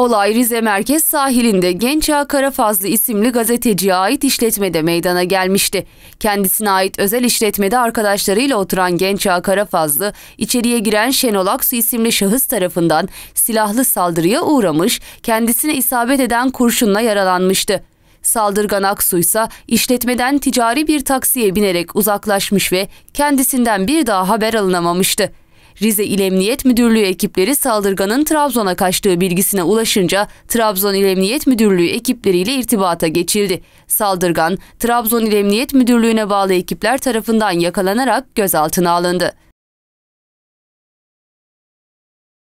Olay Rize merkez sahilinde Genç Ağa Karafazlı isimli gazeteciye ait işletmede meydana gelmişti. Kendisine ait özel işletmede arkadaşlarıyla oturan Genç Ağa Karafazlı, içeriye giren Şenol Aksu isimli şahıs tarafından silahlı saldırıya uğramış, kendisine isabet eden kurşunla yaralanmıştı. Saldırgan Aksu ise işletmeden ticari bir taksiye binerek uzaklaşmış ve kendisinden bir daha haber alınamamıştı. Rize İl Emniyet Müdürlüğü ekipleri saldırganın Trabzon'a kaçtığı bilgisine ulaşınca Trabzon İl Emniyet Müdürlüğü ekipleriyle irtibata geçildi. Saldırgan Trabzon İl Emniyet Müdürlüğü'ne bağlı ekipler tarafından yakalanarak gözaltına alındı.